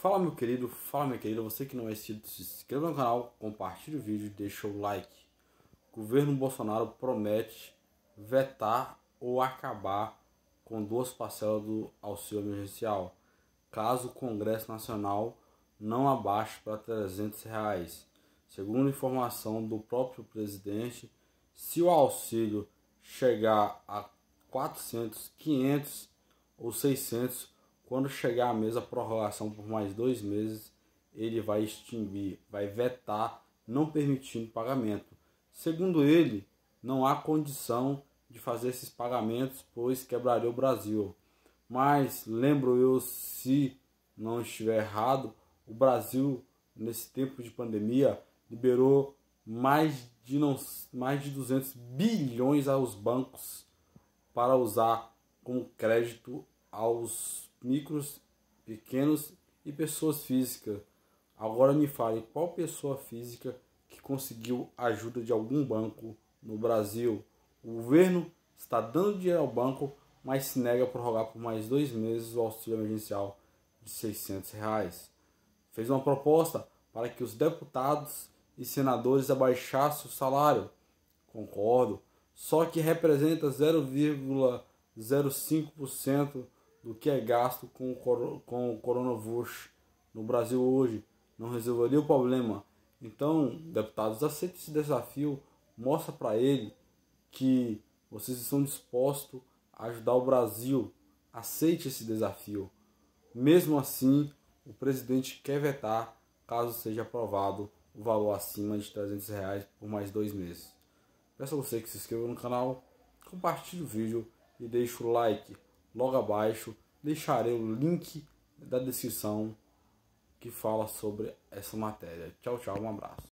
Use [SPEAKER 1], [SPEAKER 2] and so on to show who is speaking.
[SPEAKER 1] Fala meu querido, fala minha querida, você que não é inscrito, se inscreva no canal, compartilhe o vídeo, deixa o like. O governo Bolsonaro promete vetar ou acabar com duas parcelas do auxílio emergencial, caso o Congresso Nacional não abaixe para 300 reais. Segundo informação do próprio presidente, se o auxílio chegar a 400, 500 ou 600 quando chegar à mesa, prorrogação por mais dois meses, ele vai extinguir, vai vetar, não permitindo pagamento. Segundo ele, não há condição de fazer esses pagamentos, pois quebraria o Brasil. Mas, lembro eu, se não estiver errado, o Brasil, nesse tempo de pandemia, liberou mais de, não, mais de 200 bilhões aos bancos para usar como crédito aos micros, pequenos e pessoas físicas. Agora me fale qual pessoa física que conseguiu ajuda de algum banco no Brasil. O governo está dando dinheiro ao banco, mas se nega a prorrogar por mais dois meses o auxílio emergencial de 600 reais. Fez uma proposta para que os deputados e senadores abaixassem o salário. Concordo, só que representa 0,05% do que é gasto com o, com o coronavírus no Brasil hoje. Não resolveria o problema. Então, deputados, aceitem esse desafio, mostra para ele que vocês estão dispostos a ajudar o Brasil. Aceite esse desafio. Mesmo assim, o presidente quer vetar caso seja aprovado o valor acima de 300 reais por mais dois meses. Peço a você que se inscreva no canal, compartilhe o vídeo e deixe o like logo abaixo deixarei o link da descrição que fala sobre essa matéria. Tchau, tchau, um abraço.